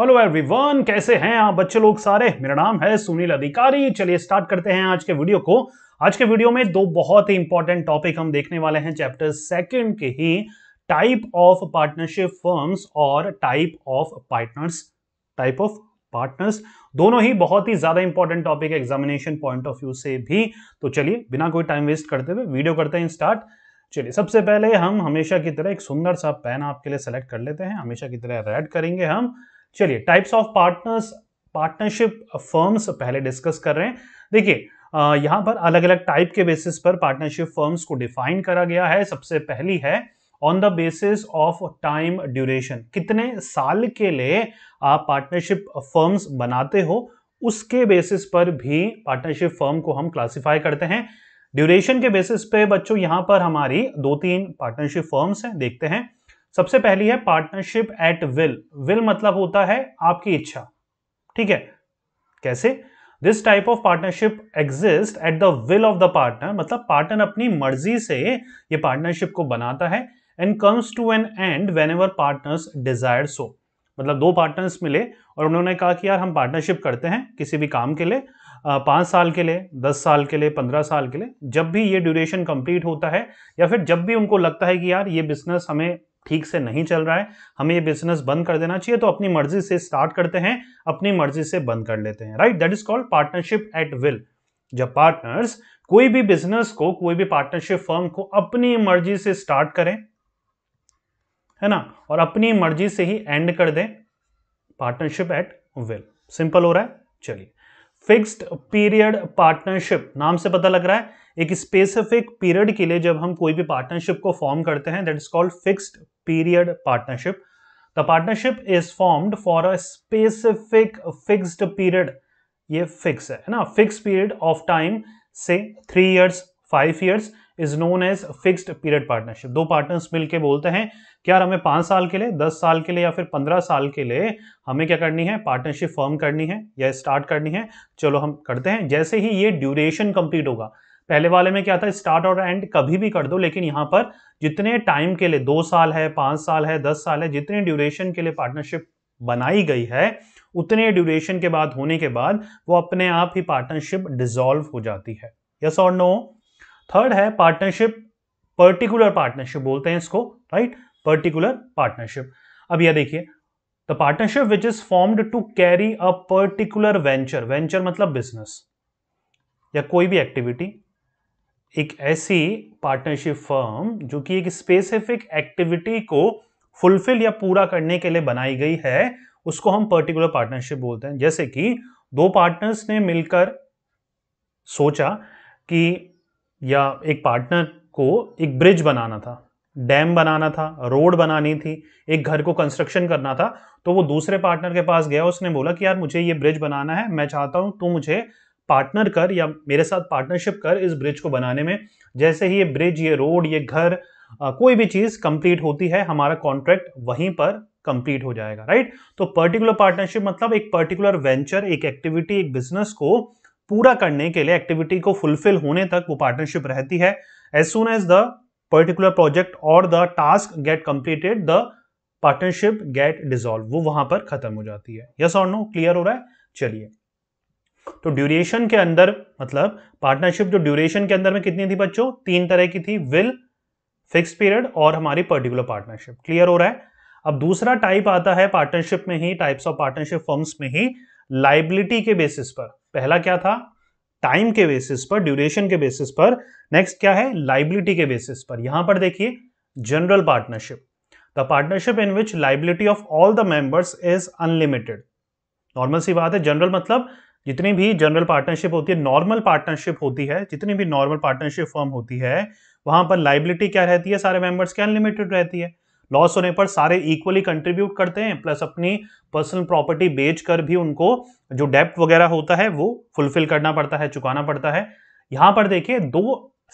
hello everyone कैसे हैं आप बच्चे लोग सारे मेरा नाम है सुनील अधिकारी चलिए स्टार्ट करते हैं आज के वीडियो को आज के वीडियो में दो बहुत ही इंपॉर्टेंट टॉपिक हम देखने वाले हैं चैप्टर सेकंड के ही टाइप ऑफ पार्टनरशिप फर्म्स और type of partners type of partners दोनों ही बहुत ही ज्यादा important topic examination point of view से भी तो चलिए बिना कोई टाइम वेस्ट करते हुए वीडियो करते हैं स्टार्ट चलिए सबसे पहले हम हमेशा की तरह एक सुंदर सा पेन आपके लिए सेलेक्ट कर लेते हैं हमेशा की तरह रेड करेंगे हम चलिए types of partners partnership firms पहले डिस्कस कर रहे हैं देखिए यहां पर अलग अलग टाइप के बेसिस पर पार्टनरशिप फर्म्स को डिफाइन करा गया है सबसे पहली है on the basis of time duration कितने साल के लिए आप पार्टनरशिप फर्म्स बनाते हो उसके बेसिस पर भी पार्टनरशिप फर्म को हम क्लासिफाई करते हैं ड्यूरेशन के बेसिस पे बच्चों यहां पर हमारी दो तीन पार्टनरशिप फर्म्स हैं देखते हैं सबसे पहली है पार्टनरशिप एट विल विल मतलब होता है आपकी इच्छा ठीक है कैसे this type of partnership exist at the will of the partner मतलब पार्टनर अपनी मर्जी से ये पार्टनरशिप को बनाता है and comes to an end whenever partners desire so मतलब दो पार्टनर्स मिले और उन्होंने कहा कि यार हम पार्टनरशिप करते हैं किसी भी काम के लिए पाँच साल के लिए दस साल के लिए पंद्रह साल के लिए जब भी ये ड्यूरेशन कंप्लीट होता है या फिर जब भी उनको लगता है कि यार ये बिजनेस हमें ठीक से नहीं चल रहा है हमें ये बिजनेस बंद कर देना चाहिए तो अपनी मर्जी से स्टार्ट करते हैं अपनी मर्जी से बंद कर लेते हैं right that is called partnership at will जब पार्टनर्स कोई भी बिजनेस को कोई भी पार्टनरशिप फर्म को अपनी मर्जी से स्टार्ट करें है ना और अपनी मर्जी से ही एंड कर दें पार्टनरशिप एट विल सिंपल हो रहा है चलिए फिक्स्ड पीरियड पार्टनरशिप नाम से पता लग रहा है एक स्पेसिफिक पीरियड के लिए जब हम कोई भी पार्टनरशिप को फॉर्म करते हैं that is called fixed period partnership the partnership is formed for a specific fixed period ये फिक्स है ना फिक्स पीरियड ऑफ टाइम से three years five years is known as fixed period partnership दो partners मिलके बोलते हैं कि यार हमें पाँच साल के लिए दस साल के लिए या फिर पंद्रह साल के लिए हमें क्या करनी है पार्टनरशिप फॉर्म करनी है या स्टार्ट करनी है चलो हम करते हैं जैसे ही ये ड्यूरेशन कंप्लीट होगा पहले वाले में क्या था स्टार्ट और एंड कभी भी कर दो लेकिन यहाँ पर जितने टाइम के लिए दो साल है पाँच साल है दस साल है जितने ड्यूरेशन के लिए पार्टनरशिप बनाई गई है उतने ड्यूरेशन के बाद होने के बाद वो अपने आप ही पार्टनरशिप डिजॉल्व हो जाती है यस और नो थर्ड है पार्टनरशिप पर्टिकुलर पार्टनरशिप बोलते हैं इसको राइट पर्टिकुलर पार्टनरशिप अब यह देखिए the partnership which is formed to carry a particular venture venture मतलब बिजनेस या कोई भी एक्टिविटी एक ऐसी पार्टनरशिप फर्म जो कि एक स्पेसिफिक एक्टिविटी को फुलफिल या पूरा करने के लिए बनाई गई है उसको हम पर्टिकुलर पार्टनरशिप बोलते हैं जैसे कि दो पार्टनर्स ने मिलकर सोचा कि या एक पार्टनर को एक ब्रिज बनाना था डैम बनाना था रोड बनानी थी एक घर को कंस्ट्रक्शन करना था तो वो दूसरे पार्टनर के पास गया उसने बोला कि यार मुझे ये ब्रिज बनाना है मैं चाहता हूँ तू मुझे पार्टनर कर या मेरे साथ पार्टनरशिप कर इस ब्रिज को बनाने में जैसे ही ये ब्रिज ये रोड ये घर कोई भी चीज़ कंप्लीट होती है हमारा कॉन्ट्रैक्ट वहीं पर कंप्लीट हो जाएगा राइट तो पर्टिकुलर पार्टनरशिप मतलब एक पर्टिकुलर वेंचर एक एक्टिविटी एक बिजनेस को पूरा करने के लिए एक्टिविटी को फुलफिल होने तक वो पार्टनरशिप रहती है as soon as the particular project और the task get completed the partnership get dissolve वो वहां पर खत्म हो जाती है यस और नो क्लियर हो रहा है चलिए तो ड्यूरेशन के अंदर मतलब पार्टनरशिप जो ड्यूरेशन के अंदर में कितनी थी बच्चों तीन तरह की थी विल फिक्स पीरियड और हमारी पर्टिकुलर पार्टनरशिप क्लियर हो रहा है अब दूसरा टाइप आता है पार्टनरशिप में ही टाइप्स ऑफ पार्टनरशिप फॉर्म्स में ही लाइबिलिटी के बेसिस पर पहला क्या था टाइम के बेसिस पर ड्यूरेशन के बेसिस पर नेक्स्ट क्या है लाइबिलिटी के बेसिस पर यहां पर देखिए general partnership the partnership in which liability of all the members is unlimited normal सी बात है जनरल मतलब जितनी भी जनरल पार्टनरशिप होती है नॉर्मल पार्टनरशिप होती है जितनी भी नॉर्मल पार्टनरशिप फॉर्म होती है वहां पर लाइबिलिटी क्या रहती है सारे मेंबर्स की अनलिमिटेड रहती है लॉस होने पर सारे इक्वली कंट्रीब्यूट करते हैं प्लस अपनी पर्सनल प्रॉपर्टी बेच कर भी उनको जो डेप्ट वगैरह होता है वो फुलफिल करना पड़ता है चुकाना पड़ता है यहां पर देखिए दो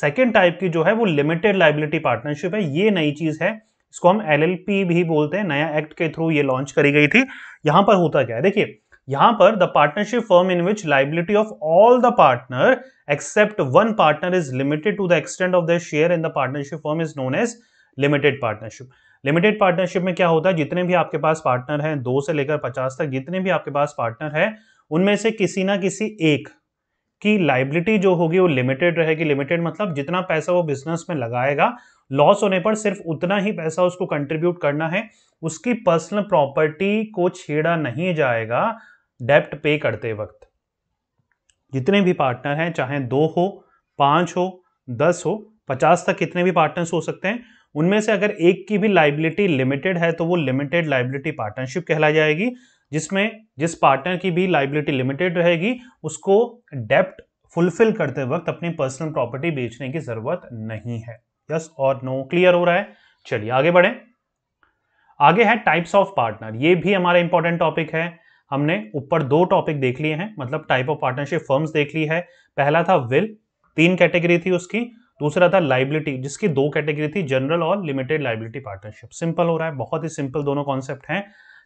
सेकेंड टाइप की जो है वो लिमिटेड लाइबिलिटी पार्टनरशिप है ये नई चीज है इसको हम एल भी बोलते हैं नया एक्ट के थ्रू ये लॉन्च करी गई थी यहां पर होता क्या है देखिए यहां पर the partnership firm in which liability of all the partner except one partner is limited to the extent of the share in the partnership firm is known as limited partnership limited partnership में क्या होता है जितने भी आपके पास partner हैं दो से लेकर पचास तक जितने भी आपके पास पार्टनर हैं उनमें से किसी ना किसी एक की लाइबिलिटी जो होगी वो लिमिटेड रहेगी लिमिटेड मतलब जितना पैसा वो बिजनेस में लगाएगा लॉस होने पर सिर्फ उतना ही पैसा उसको कंट्रीब्यूट करना है उसकी पर्सनल प्रॉपर्टी को छेड़ा नहीं जाएगा डेप्ट पे करते वक्त जितने भी पार्टनर हैं चाहे दो हो पांच हो दस हो पचास तक कितने भी पार्टनर्स हो सकते हैं उनमें से अगर एक की भी लाइबिलिटी लिमिटेड है तो वो लिमिटेड लाइबिलिटी पार्टनरशिप कहलाई जाएगी जिसमें जिस पार्टनर की भी लाइबिलिटी लिमिटेड रहेगी उसको डेप्ट फुलफिल करते वक्त अपनी पर्सनल प्रॉपर्टी बेचने की जरूरत नहीं है यस और नो क्लियर हो रहा है चलिए आगे बढ़े आगे है टाइप्स ऑफ पार्टनर ये भी हमारा इंपॉर्टेंट टॉपिक है हमने ऊपर दो टॉपिक देख लिए हैं मतलब टाइप ऑफ पार्टनरशिप फर्म्स देख ली है पहला था विल तीन कैटेगरी थी उसकी दूसरा था लाइबिलिटी जिसकी दो कैटेगरी थी जनरल और लिमिटेड लाइबिलिटी पार्टनरशिप सिंपल हो रहा है बहुत ही सिंपल दोनों कॉन्सेप्ट हैं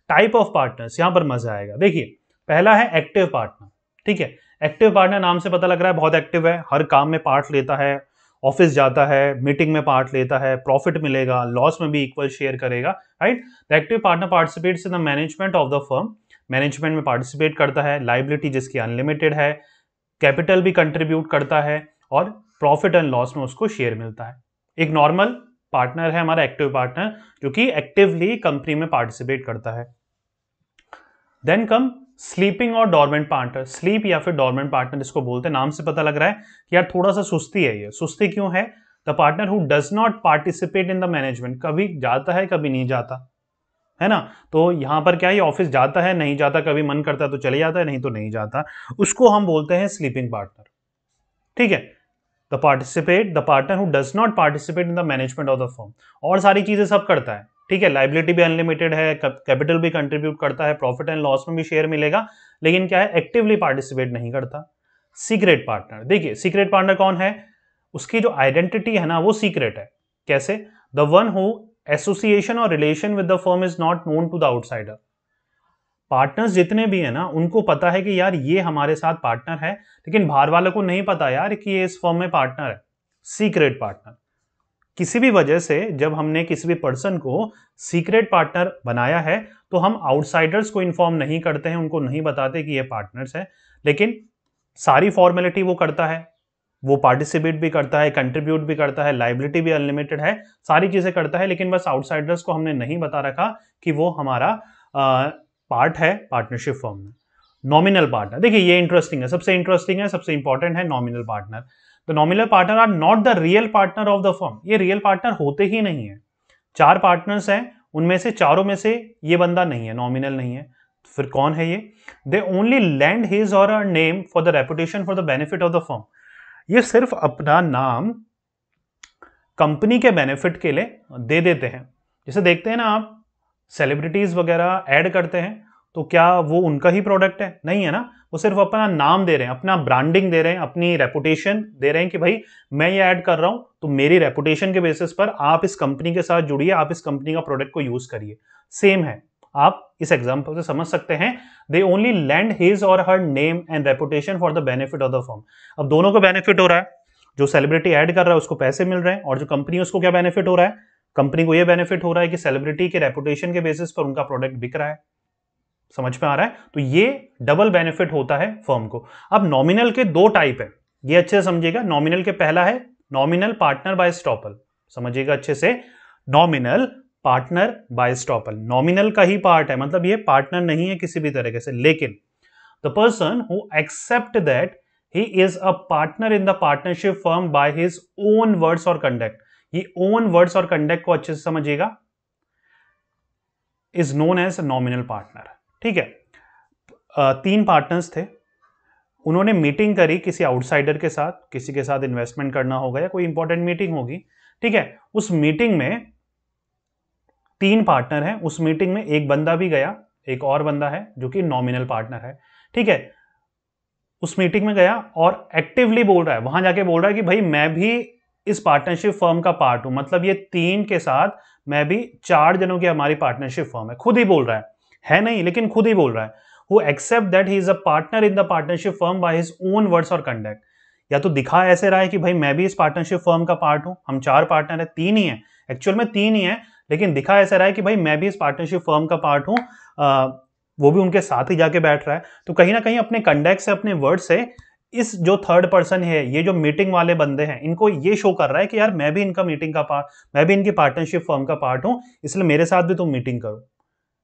टाइप ऑफ पार्टनर्स यहाँ पर मजा आएगा देखिए पहला है एक्टिव पार्टनर ठीक है एक्टिव पार्टनर नाम से पता लग रहा है बहुत एक्टिव है हर काम में पार्ट लेता है ऑफिस जाता है मीटिंग में पार्ट लेता है प्रॉफिट मिलेगा लॉस में भी इक्वल शेयर करेगा right the active partner participates in the management of the firm management में पार्टिसिपेट करता है लाइबिलिटी जिसकी अनलिमिटेड है कैपिटल भी कंट्रीब्यूट करता है और प्रॉफिट एंड लॉस में उसको शेयर मिलता है एक नॉर्मल पार्टनर है हमारा एक्टिव पार्टनर जो कि एक्टिवली कंपनी में पार्टिसिपेट करता है देन कम स्लीपिंग और डॉर्मेंट पार्टनर स्लीप या फिर डॉर्मेंट पार्टनर जिसको बोलते हैं नाम से पता लग रहा है कि यार थोड़ा सा सुस्ती है ये सुस्ती क्यों है the partner who does not participate in the management कभी जाता है कभी नहीं जाता है ना तो यहां पर क्या है ऑफिस जाता है नहीं जाता कभी मन करता है तो चले जाता है नहीं तो नहीं जाता उसको हम बोलते हैं स्लीपिंग पार्टनर ठीक है the participate the partner who does not participate in the management of the form और सारी चीज़ें सब करता है ठीक है लाइबिलिटी भी अनलिमिटेड है कैपिटल भी कंट्रीब्यूट करता है प्रॉफिट एंड लॉस में भी शेयर मिलेगा लेकिन क्या है एक्टिवली पार्टिसिपेट नहीं करता सीक्रेट पार्टनर देखिए सीक्रेट पार्टनर कौन है उसकी जो आइडेंटिटी है ना वो सीक्रेट है कैसे द वन हु एसोसिएशन और relation with the firm is not known to the outsider partners जितने भी हैं ना उनको पता है कि यार ये हमारे साथ पार्टनर है लेकिन बाहर वालों को नहीं पता यार कि ये इस फॉर्म में पार्टनर है सीक्रेट पार्टनर किसी भी वजह से जब हमने किसी भी पर्सन को सीक्रेट पार्टनर बनाया है तो हम आउटसाइडर्स को इन्फॉर्म नहीं करते हैं उनको नहीं बताते कि ये पार्टनर्स हैं लेकिन सारी फॉर्मेलिटी वो करता है वो पार्टिसिपेट भी करता है कंट्रीब्यूट भी करता है लाइबिलिटी भी अनलिमिटेड है सारी चीज़ें करता है लेकिन बस आउटसाइडर्स को हमने नहीं बता रखा कि वो हमारा पार्ट है पार्टनरशिप फॉर्म में नॉमिनल पार्टनर देखिए ये इंटरेस्टिंग है सबसे इंटरेस्टिंग है सबसे इंपॉर्टेंट है nominal partner the nominal partner are not the real partner of the form ये रियल पार्टनर होते ही नहीं है चार पार्टनर्स हैं उनमें से चारों में से ये बंदा नहीं है नॉमिनल नहीं है तो फिर कौन है ये दे ओनली लैंड हिज और her name for the reputation for the benefit of the form ये सिर्फ अपना नाम कंपनी के बेनिफिट के लिए दे देते हैं जैसे देखते हैं ना आप सेलिब्रिटीज वगैरह ऐड करते हैं तो क्या वो उनका ही प्रोडक्ट है नहीं है ना वो सिर्फ अपना नाम दे रहे हैं अपना ब्रांडिंग दे रहे हैं अपनी रेपुटेशन दे रहे हैं कि भाई मैं ये ऐड कर रहा हूँ तो मेरी रेपुटेशन के बेसिस पर आप इस कंपनी के साथ जुड़िए आप इस कंपनी का प्रोडक्ट को यूज करिए सेम है आप इस एग्जाम्पल से समझ सकते हैं दे ओनली लैंड हिज और her name and reputation for the benefit of the form अब दोनों को बेनिफिट हो रहा है जो सेलिब्रिटी ऐड कर रहा है उसको पैसे मिल रहे हैं और जो कंपनी उसको क्या बेनिफिट हो रहा है कंपनी को यह बेनिफिट हो रहा है कि सेलिब्रिटी के रेपुटेशन के बेसिस पर उनका प्रोडक्ट बिक रहा है समझ में आ रहा है तो ये डबल बेनिफिट होता है फर्म को अब नॉमिनल के दो टाइप है ये अच्छे से समझिएगा नॉमिनल के पहला है नॉमिनल पार्टनर बाय स्टॉपल समझिएगा अच्छे से nominal partner by estoppel nominal का ही पार्ट है मतलब ये पार्टनर नहीं है किसी भी तरीके से लेकिन the person who accept that he is a partner in the partnership firm by his own words और कंडक्ट ये ओन वर्ड्स और कंडक्ट को अच्छे से समझिएगा is known as nominal partner ठीक है तीन पार्टनर्स थे उन्होंने मीटिंग करी किसी आउटसाइडर के साथ किसी के साथ इन्वेस्टमेंट करना होगा या कोई इंपॉर्टेंट मीटिंग होगी ठीक है उस मीटिंग में तीन पार्टनर हैं उस मीटिंग में एक बंदा भी गया एक और बंदा है जो कि नॉमिनल पार्टनर है ठीक है उस मीटिंग में गया और एक्टिवली बोल रहा है वहां जाके बोल रहा है कि भाई मैं भी इस पार्टनरशिप फर्म का पार्ट हूं मतलब ये तीन के साथ मैं भी चार जनों की हमारी पार्टनरशिप फर्म है खुद ही बोल रहा है है नहीं लेकिन खुद ही बोल रहा है वो accept that he is a partner in the partnership firm by his own words और कंडक्ट या तो दिखा ऐसे रहा है कि भाई मैं भी इस पार्टनरशिप फर्म का पार्ट हूं हम चार पार्टनर है तीन ही है एक्चुअल में तीन ही है लेकिन दिखा ऐसा रहा है कि भाई मैं भी इस पार्टनरशिप फर्म का पार्ट हूं आ, वो भी उनके साथ ही जाके बैठ रहा है तो कहीं ना कहीं अपने कंडक्ट से अपने वर्ड से इस जो थर्ड पर्सन है ये जो मीटिंग वाले बंदे हैं इनको ये शो कर रहा है कि यार मैं भी इनका मीटिंग का पार्ट मैं भी इनकी पार्टनरशिप फर्म का पार्ट हूँ इसलिए मेरे साथ भी तुम मीटिंग करो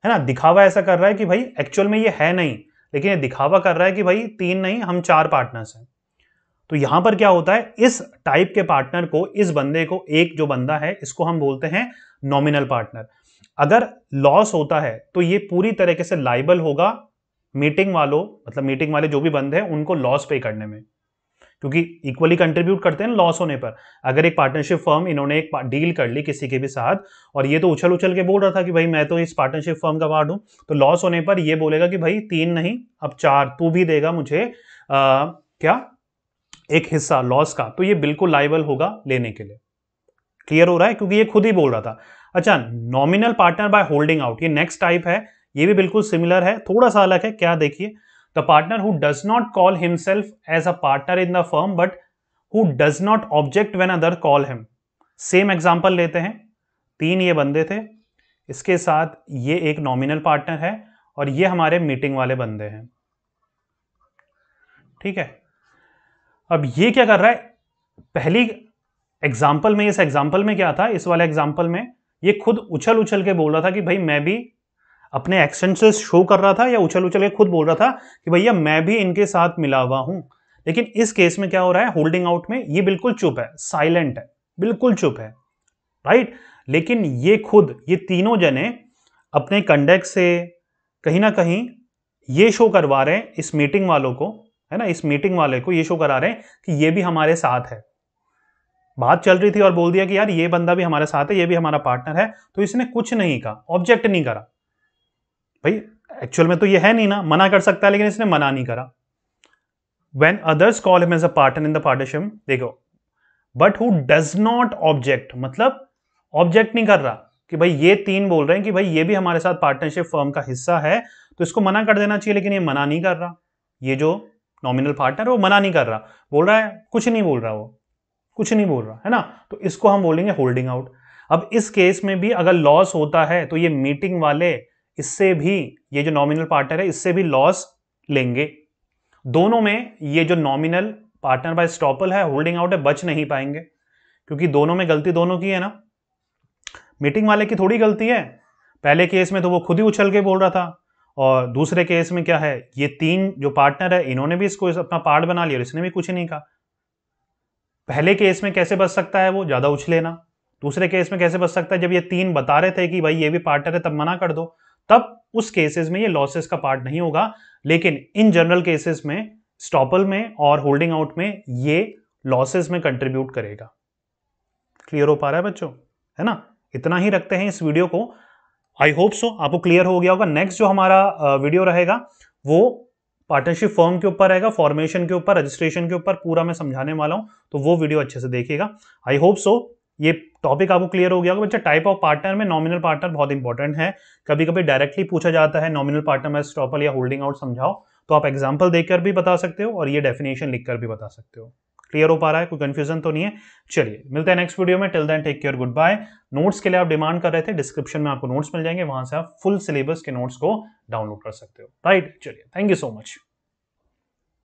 है ना दिखावा ऐसा कर रहा है कि भाई एक्चुअल में ये है नहीं लेकिन ये दिखावा कर रहा है कि भाई तीन नहीं हम चार पार्टनर्स हैं तो यहां पर क्या होता है इस टाइप के पार्टनर को इस बंदे को एक जो बंदा है इसको हम बोलते हैं नॉमिनल पार्टनर अगर लॉस होता है तो ये पूरी तरीके से लाइबल होगा मीटिंग वालों मतलब मीटिंग वाले जो भी बंद हैं उनको लॉस पे करने में क्योंकि इक्वली कंट्रीब्यूट करते हैं लॉस होने पर अगर एक पार्टनरशिप फर्म इन्होंने एक डील कर ली किसी के भी साथ और ये तो उछल उछल के बोल रहा था कि भाई मैं तो इस पार्टनरशिप फर्म का वार्ड हूँ तो लॉस होने पर ये बोलेगा कि भाई तीन नहीं अब चार तू भी देगा मुझे आ, क्या एक हिस्सा लॉस का तो ये बिल्कुल लाइबल होगा लेने के लिए क्लियर हो रहा है क्योंकि ये खुद ही बोल रहा था अच्छा nominal partner by holding out ये नेक्स्ट टाइप है ये भी बिल्कुल सिमिलर है थोड़ा सा अलग है क्या देखिए the partner who does not call himself as a partner in the firm but who does not object when other call him same example लेते हैं तीन ये बंदे थे इसके साथ ये एक नॉमिनल पार्टनर है और ये हमारे मीटिंग वाले बंदे हैं ठीक है अब ये क्या कर रहा है पहली एग्जाम्पल में इस एग्जाम्पल में क्या था इस वाले एग्जाम्पल में ये खुद उछल उछल के बोल रहा था कि भाई मैं भी अपने एक्शन से शो कर रहा था या उछल उछल के खुद बोल रहा था कि भैया मैं भी इनके साथ मिला हुआ हूं लेकिन इस केस में क्या हो रहा है होल्डिंग आउट में ये बिल्कुल चुप है साइलेंट है बिल्कुल चुप है राइट लेकिन ये खुद ये तीनों जने अपने कंडक्ट से कहीं ना कहीं ये शो करवा रहे हैं इस मीटिंग वालों को है ना इस मीटिंग वाले को ये शो करा रहे हैं कि ये भी हमारे साथ है बात चल रही थी और बोल दिया कि यार ये बंदा भी हमारे साथ है ये भी हमारा पार्टनर है तो इसने कुछ नहीं कहा ऑब्जेक्ट नहीं करा भाई एक्चुअल में तो ये है नहीं ना मना कर सकता है लेकिन इसने मना नहीं करा when others call him as a partner in the partnership देखो but who does not object मतलब ऑब्जेक्ट नहीं कर रहा कि भाई ये तीन बोल रहे हैं कि भाई ये भी हमारे साथ पार्टनरशिप फर्म का हिस्सा है तो इसको मना कर देना चाहिए लेकिन ये मना नहीं कर रहा ये जो नॉमिनल पार्टनर वो मना नहीं कर रहा बोल रहा है कुछ नहीं बोल रहा वो कुछ नहीं बोल रहा है ना तो इसको हम बोलेंगे होल्डिंग आउट अब इस केस में भी अगर लॉस होता है तो ये मीटिंग वाले इससे भी ये जो नॉमिनल पार्टनर है इससे भी लॉस लेंगे दोनों में ये जो नॉमिनल पार्टनर बाय स्टॉपल है होल्डिंग आउट है बच नहीं पाएंगे क्योंकि दोनों में गलती दोनों की है ना मीटिंग वाले की थोड़ी गलती है पहले केस में तो वो खुद ही उछल के बोल रहा था और दूसरे केस में क्या है ये तीन जो पार्टनर है इन्होंने भी इसको अपना पार्ट बना लिया और इसने भी कुछ नहीं कहा पहले केस में कैसे बच सकता है वो ज़्यादा उछलेना दूसरे केस में कैसे बच सकता है जब ये तीन बता रहे थे कि भाई ये भी पार्टनर है तब मना कर दो तब उस केसेस में ये लॉसेस का पार्ट नहीं होगा लेकिन इन जनरल केसेस में स्टॉपल में और होल्डिंग आउट में ये लॉसेस में कंट्रीब्यूट करेगा क्लियर हो पा रहा है बच्चों है ना इतना ही रखते हैं इस वीडियो को आई होप सो आपको क्लियर हो गया होगा नेक्स्ट जो हमारा वीडियो रहेगा वो पार्टनरशिप फॉर्म के ऊपर रहेगा फॉर्मेशन के ऊपर रजिस्ट्रेशन के ऊपर पूरा मैं समझाने वाला हूं तो वो वीडियो अच्छे से देखिएगा आई होप सो ये टॉपिक आपको क्लियर हो गया होगा बच्चा टाइप ऑफ पार्टनर में नॉमिनल पार्टनर बहुत इंपॉर्टेंट है कभी कभी डायरेक्टली पूछा जाता है नॉमिनल पार्टनर में स्टॉपल या होल्डिंग आउट समझाओ तो आप एग्जाम्पल देकर भी बता सकते हो और ये डेफिनेशन लिखकर भी बता सकते हो क्लियर हो पा रहा है कोई कंफ्यूजन तो नहीं है चलिए मिलते हैं नेक्स्ट वीडियो में till then take care good bye notes के लिए आप डिमांड कर रहे थे डिस्क्रिप्शन में आपको नोट्स मिल जाएंगे वहां से आप फुल सिलेबस के नोट्स को डाउनलोड कर सकते हो राइट चलिए थैंक यू सो मच